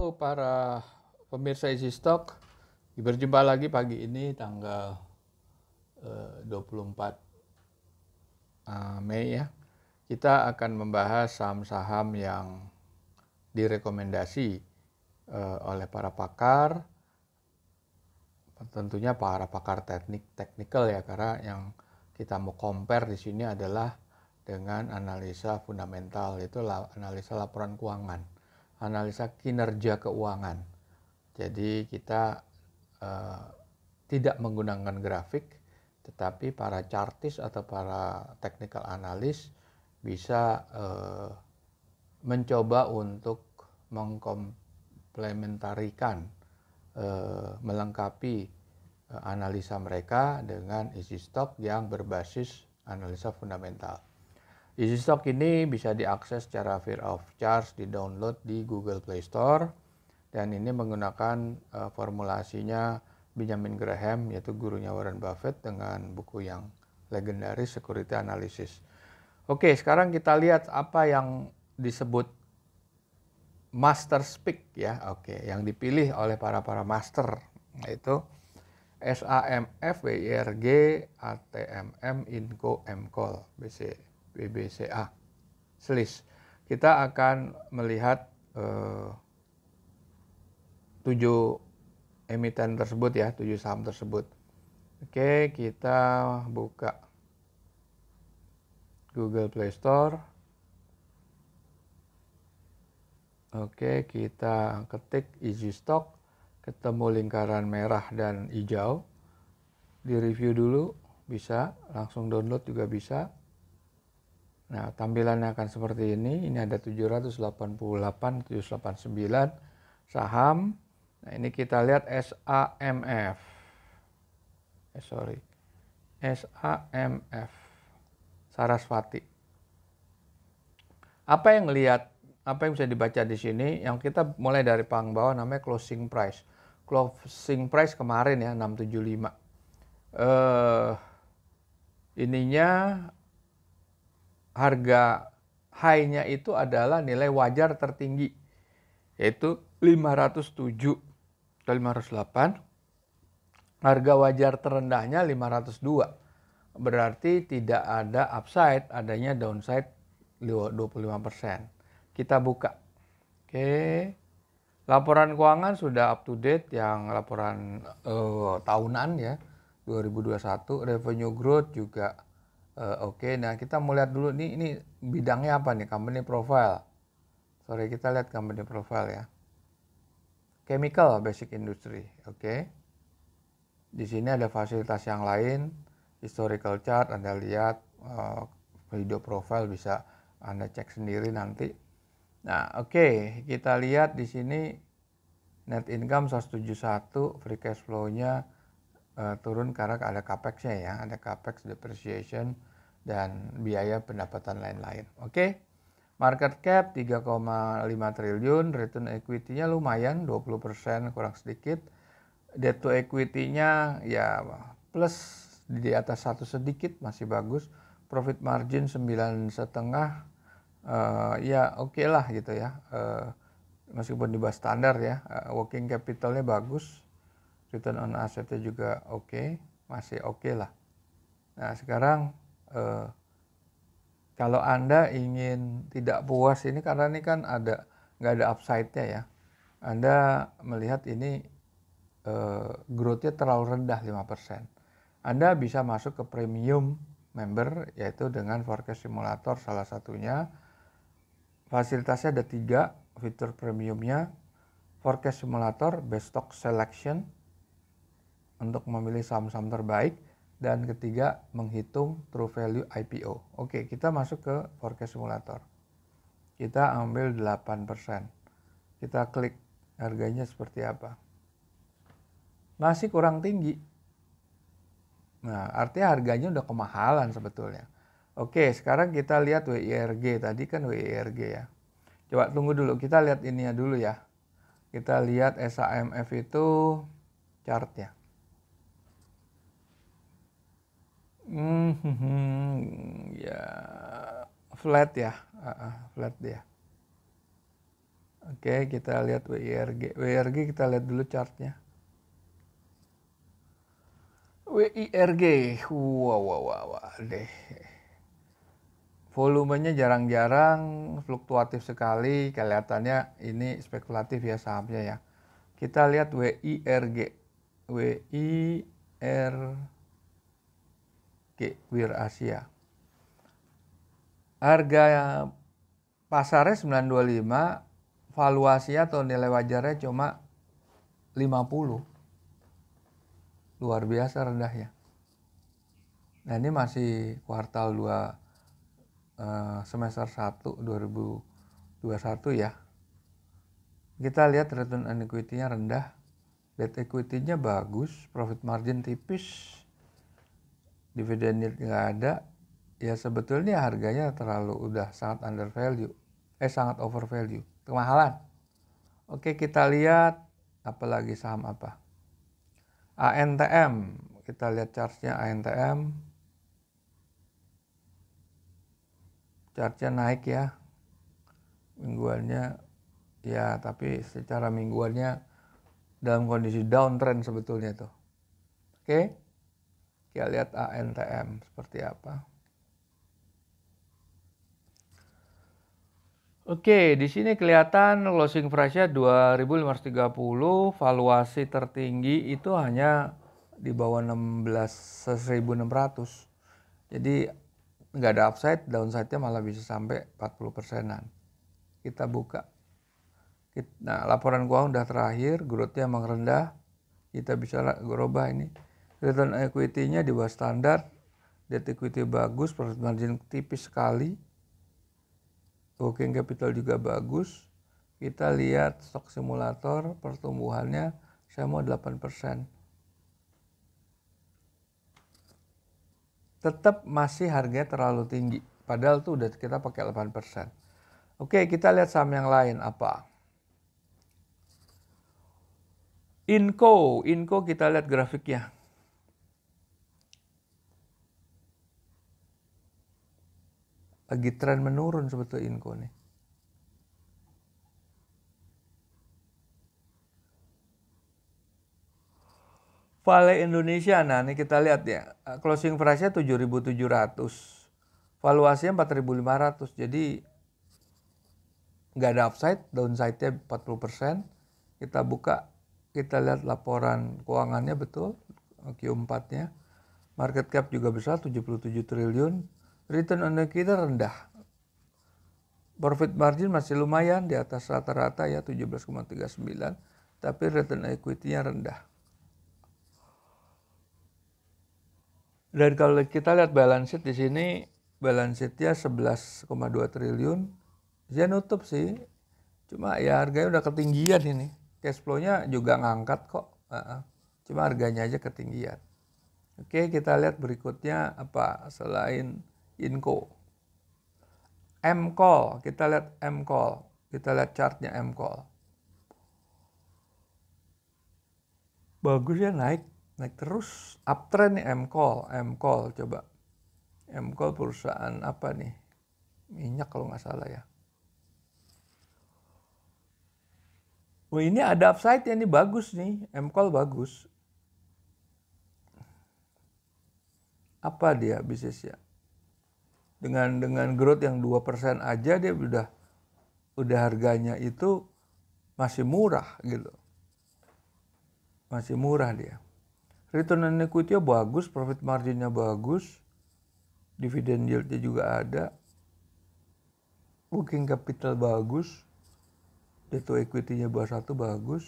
Halo para pemirsa isi stok, berjumpa lagi pagi ini tanggal eh, 24 eh, Mei ya. Kita akan membahas saham-saham yang direkomendasi eh, oleh para pakar, tentunya para pakar teknik teknikal ya karena yang kita mau compare di sini adalah dengan analisa fundamental itu analisa laporan keuangan analisa kinerja keuangan. Jadi kita uh, tidak menggunakan grafik, tetapi para chartis atau para technical analis bisa uh, mencoba untuk mengkomplementarikan, uh, melengkapi uh, analisa mereka dengan isi stok yang berbasis analisa fundamental. EasyStock ini bisa diakses secara free of charge, di-download di Google Play Store dan ini menggunakan uh, formulasinya Benjamin Graham yaitu gurunya Warren Buffett dengan buku yang legendaris Security Analysis. Oke, sekarang kita lihat apa yang disebut master speak ya. Oke, yang dipilih oleh para-para master yaitu SAMF, WIRG, ATMM, INCO, MCOL, BC. BBCA selis. Kita akan melihat eh, tujuh emiten tersebut ya, tujuh saham tersebut. Oke, kita buka Google Play Store. Oke, kita ketik easy stock, ketemu lingkaran merah dan hijau. Di review dulu, bisa langsung download juga bisa. Nah, tampilannya akan seperti ini. Ini ada 788, 789 saham. Nah, ini kita lihat SAMF. Eh, sorry. SAMF. Sarasvati. Apa yang lihat, apa yang bisa dibaca di sini? Yang kita mulai dari pang bawah namanya closing price. Closing price kemarin ya 675. Eh uh, ininya harga high-nya itu adalah nilai wajar tertinggi yaitu 507 atau 508 harga wajar terendahnya 502 berarti tidak ada upside adanya downside 25% kita buka oke laporan keuangan sudah up to date yang laporan uh, tahunan ya 2021 revenue growth juga Eh, oke, okay. nah kita mau lihat dulu nih ini bidangnya apa nih company profile. Sorry kita lihat company profile ya. Chemical basic industry. Oke. Okay. Di sini ada fasilitas yang lain, historical chart Anda lihat uh, video profile bisa Anda cek sendiri nanti. Nah, oke, okay. kita lihat di sini net income 171, free cash flow-nya uh, turun karena ada capex ya, ada capex depreciation dan biaya pendapatan lain-lain. Oke. Okay? Market cap 3,5 triliun, return equity-nya lumayan 20% kurang sedikit. Debt to equity-nya ya plus di atas satu sedikit masih bagus. Profit margin 9,5 setengah uh, ya oke okay lah gitu ya. Uh, meskipun di bawah standar ya, uh, working capitalnya bagus return on Assetnya juga oke okay, masih oke okay lah nah sekarang eh, kalau anda ingin tidak puas ini karena ini kan ada nggak ada upside-nya ya anda melihat ini eh, growth-nya terlalu rendah 5% anda bisa masuk ke premium member yaitu dengan forecast simulator salah satunya fasilitasnya ada tiga fitur premiumnya forecast simulator, best stock selection, untuk memilih saham-saham terbaik dan ketiga menghitung true value IPO. Oke, kita masuk ke forecast simulator. Kita ambil 8%. Kita klik harganya seperti apa. Masih kurang tinggi. Nah, artinya harganya udah kemahalan sebetulnya. Oke, sekarang kita lihat WIRG. Tadi kan WIRG ya. Coba tunggu dulu, kita lihat ininya dulu ya. Kita lihat SAMF itu chartnya. Hmm, hmm, hmm, ya flat ya, uh, uh, flat dia. Oke, okay, kita lihat WIRG. WIRG kita lihat dulu chartnya. WIRG, wow, wow, wow, wow deh. Volumenya jarang-jarang, fluktuatif sekali. Kelihatannya ini spekulatif ya sahamnya ya. Kita lihat WIRG. WIRG ke Wir Asia. Harga pasarnya 925, valuasi atau nilai wajarnya cuma 50. Luar biasa rendah ya Nah ini masih kuartal 2 eh, semester 1 2021 ya. Kita lihat return on equity-nya rendah, debt equity-nya bagus, profit margin tipis, dividen yield nggak ada ya sebetulnya harganya terlalu udah sangat under value eh sangat over value kemahalan oke kita lihat apalagi saham apa ANTM kita lihat chartnya ANTM chartnya naik ya mingguannya ya tapi secara mingguannya dalam kondisi downtrend sebetulnya tuh oke kita lihat ANTM seperti apa. Oke, di sini kelihatan closing price-nya 2530, valuasi tertinggi itu hanya di bawah 16600. Jadi nggak ada upside, downside-nya malah bisa sampai 40 persenan. Kita buka. Nah, laporan keuangan udah terakhir, growth-nya emang rendah. Kita bisa gerobah ini return equity-nya di bawah standar, debt equity bagus, profit margin tipis sekali, working capital juga bagus. Kita lihat stok simulator pertumbuhannya saya mau 8%. Tetap masih harganya terlalu tinggi. Padahal tuh udah kita pakai 8%. Oke, kita lihat saham yang lain apa. Inco, Inco kita lihat grafiknya. lagi tren menurun sebetulnya inko nih Vale Indonesia, nah ini kita lihat ya, closing price-nya 7.700, valuasinya 4.500, jadi nggak ada upside, downside-nya 40%, kita buka, kita lihat laporan keuangannya betul, Q4-nya, market cap juga besar 77 triliun, return on equity rendah. Profit margin masih lumayan di atas rata-rata ya 17,39, tapi return equity-nya rendah. Dan kalau kita lihat balance sheet di sini, balance sheet-nya 11,2 triliun. Dia nutup sih, cuma ya harganya udah ketinggian ini. Cash flow-nya juga ngangkat kok, cuma harganya aja ketinggian. Oke, kita lihat berikutnya apa selain Inco. call, kita lihat call, Kita lihat chartnya call. Bagus ya naik, naik terus. Uptrend nih M call coba. call perusahaan apa nih? Minyak kalau nggak salah ya. Wah oh, ini ada upside ya, ini bagus nih. call bagus. Apa dia bisnisnya? dengan dengan growth yang 2% aja dia udah udah harganya itu masih murah gitu. Masih murah dia. Return on equity bagus, profit marginnya bagus, dividend nya juga ada, working capital bagus, debt to equity-nya satu bagus.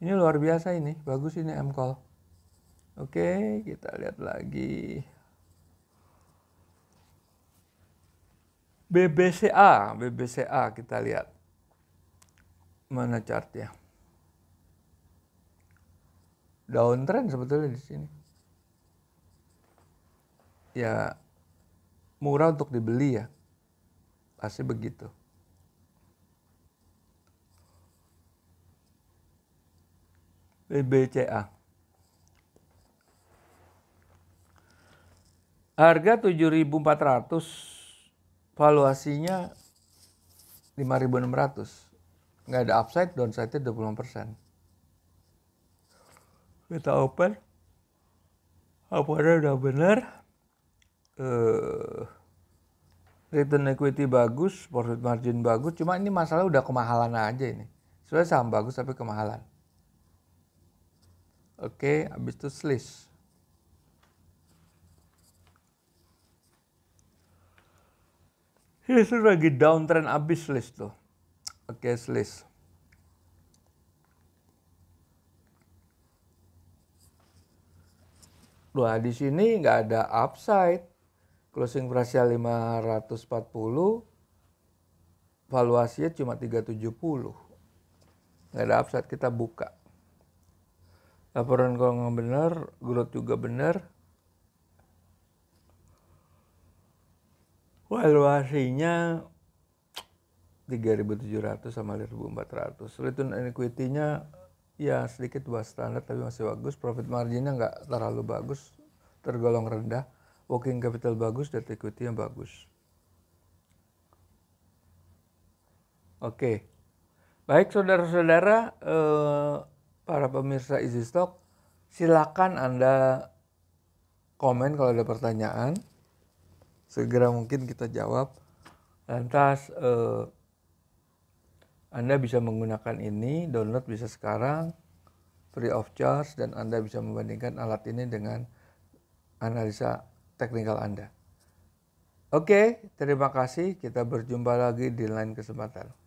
Ini luar biasa ini, bagus ini MCall. Oke, kita lihat lagi. BBCA, BBCA kita lihat. Mana chartnya? Downtrend sebetulnya di sini. Ya murah untuk dibeli ya. Pasti begitu. BBCA. Harga 7400 valuasinya 5.600 nggak ada upside downside-nya 25 persen kita open apakah udah bener, uh, return equity bagus profit margin bagus cuma ini masalah udah kemahalan aja ini sebenarnya saham bagus tapi kemahalan oke okay, habis itu slice Ini sudah lagi downtrend abis list tuh. Oke, okay, list. Wah, di sini nggak ada upside. Closing price-nya 540. Valuasinya cuma 370. Nggak ada upside, kita buka. Laporan nggak benar, growth juga benar. Valuasinya 3.700 sama 1.400. Return on equity-nya ya sedikit buat standar tapi masih bagus. Profit margin-nya nggak terlalu bagus, tergolong rendah. Working capital bagus, debt equity yang bagus. Oke, baik saudara-saudara, eh, para pemirsa Easy Stock, silakan Anda komen kalau ada pertanyaan segera mungkin kita jawab. Lantas eh, Anda bisa menggunakan ini, download bisa sekarang, free of charge dan Anda bisa membandingkan alat ini dengan analisa teknikal Anda. Oke, terima kasih. Kita berjumpa lagi di lain kesempatan.